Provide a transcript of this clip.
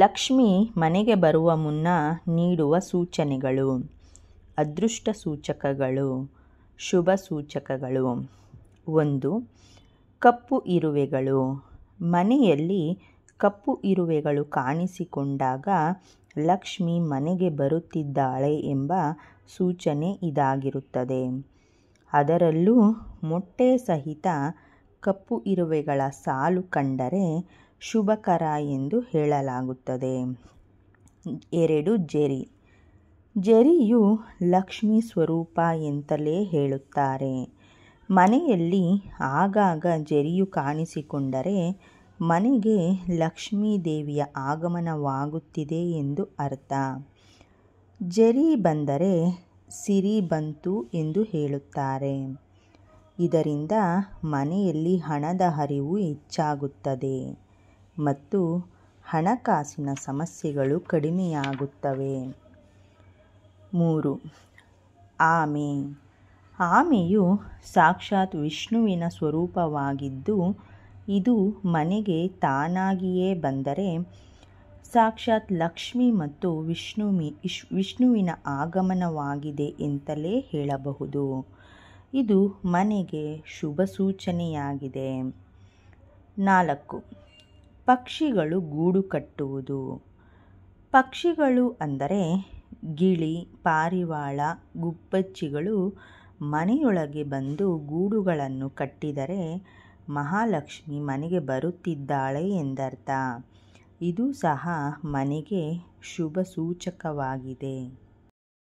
ಲಕ್ಷ್ಮಿ ಮನೆಗೆ ಬರುವ ಮುನ್ನ ನೀಡುವ ಸೂಚನೆಗಳು ಅದೃಷ್ಟ ಸೂಚಕಗಳು ಶುಭ ಸೂಚಕಗಳು ಒಂದು ಕಪ್ಪು ಇರುವೆಗಳು ಮನೆಯಲ್ಲಿ ಕಪ್ಪು ಇರುವೆಗಳು ಕಾಣಿಸಿಕೊಂಡಾಗ ಲಕ್ಷ್ಮಿ ಮನೆಗೆ ಬರುತ್ತಿದ್ದಾಳೆ ಎಂಬ ಸೂಚನೆ ಇದಾಗಿರುತ್ತದೆ ಅದರಲ್ಲೂ ಮೊಟ್ಟೆ ಸಹಿತ ಕಪ್ಪು ಇರುವೆಗಳ ಸಾಲು ಕಂಡರೆ ಶುಭಕರ ಎಂದು ಹೇಳಲಾಗುತ್ತದೆ ಎರಡು ಜರಿ ಜರಿಯು ಲಕ್ಷ್ಮಿ ಸ್ವರೂಪ ಎಂತಲೇ ಹೇಳುತ್ತಾರೆ ಮನೆಯಲ್ಲಿ ಆಗಾಗ ಜರಿಯು ಕಾಣಿಸಿಕೊಂಡರೆ ಮನೆಗೆ ಲಕ್ಷ್ಮೀ ದೇವಿಯ ಆಗಮನವಾಗುತ್ತಿದೆ ಎಂದು ಅರ್ಥ ಜರಿ ಬಂದರೆ ಸಿರಿ ಬಂತು ಎಂದು ಹೇಳುತ್ತಾರೆ ಇದರಿಂದ ಮನೆಯಲ್ಲಿ ಹಣದ ಹರಿವು ಹೆಚ್ಚಾಗುತ್ತದೆ ಮತ್ತು ಹಣಕಾಸಿನ ಸಮಸ್ಯೆಗಳು ಕಡಿಮೆಯಾಗುತ್ತವೆ ಮೂರು ಆಮೆ ಆಮೆಯು ಸಾಕ್ಷಾತ್ ವಿಷ್ಣುವಿನ ಸ್ವರೂಪವಾಗಿದ್ದು ಇದು ಮನೆಗೆ ತಾನಾಗಿಯೇ ಬಂದರೆ ಸಾಕ್ಷಾತ್ ಲಕ್ಷ್ಮಿ ಮತ್ತು ವಿಷ್ಣು ವಿಷ್ಣುವಿನ ಆಗಮನವಾಗಿದೆ ಎಂತಲೇ ಹೇಳಬಹುದು ಇದು ಮನೆಗೆ ಶುಭ ಸೂಚನೆಯಾಗಿದೆ ನಾಲ್ಕು ಪಕ್ಷಿಗಳು ಗೂಡು ಕಟ್ಟುವುದು ಪಕ್ಷಿಗಳು ಅಂದರೆ ಗಿಳಿ ಪಾರಿವಾಳ ಗುಬ್ಬಚ್ಚಿಗಳು ಮನೆಯೊಳಗೆ ಬಂದು ಗೂಡುಗಳನ್ನು ಕಟ್ಟಿದರೆ ಮಹಾಲಕ್ಷ್ಮಿ ಮನೆಗೆ ಬರುತ್ತಿದ್ದಾಳೆ ಎಂದರ್ಥ ಇದು ಸಹ ಮನೆಗೆ ಶುಭ ಸೂಚಕವಾಗಿದೆ